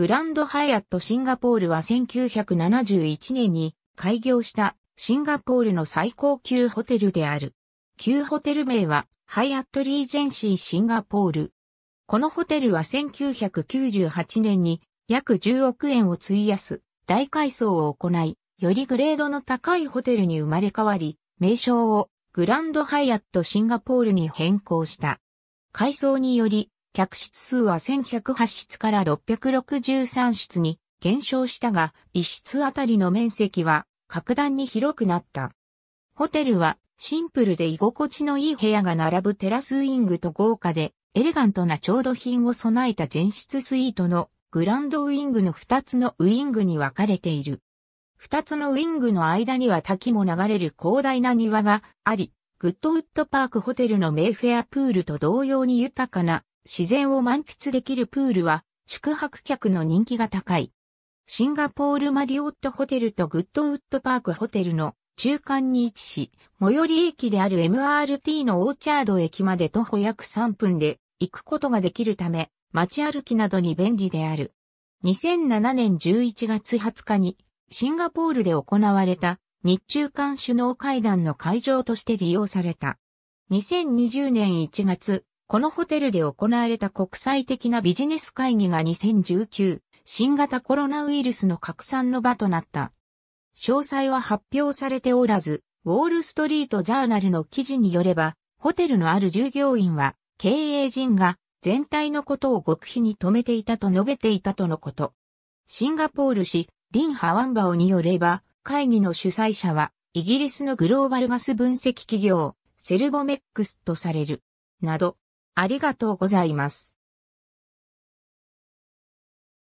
グランドハイアットシンガポールは1971年に開業したシンガポールの最高級ホテルである。旧ホテル名はハイアットリージェンシーシンガポール。このホテルは1998年に約10億円を費やす大改装を行い、よりグレードの高いホテルに生まれ変わり、名称をグランドハイアットシンガポールに変更した。改装により客室数は1108室から663室に減少したが、1室あたりの面積は格段に広くなった。ホテルはシンプルで居心地のいい部屋が並ぶテラスウィングと豪華で、エレガントな調度品を備えた全室スイートのグランドウィングの2つのウィングに分かれている。2つのウィングの間には滝も流れる広大な庭があり、グッドウッドパークホテルのメイフェアプールと同様に豊かな自然を満喫できるプールは宿泊客の人気が高い。シンガポールマリオットホテルとグッドウッドパークホテルの中間に位置し、最寄り駅である MRT のオーチャード駅まで徒歩約3分で行くことができるため、街歩きなどに便利である。2007年11月20日にシンガポールで行われた日中間首脳会談の会場として利用された。2020年1月、このホテルで行われた国際的なビジネス会議が2019新型コロナウイルスの拡散の場となった。詳細は発表されておらず、ウォールストリートジャーナルの記事によれば、ホテルのある従業員は、経営陣が全体のことを極秘に止めていたと述べていたとのこと。シンガポール市、リン・ハワンバオによれば、会議の主催者は、イギリスのグローバルガス分析企業、セルボメックスとされる。など、ありがとうございます。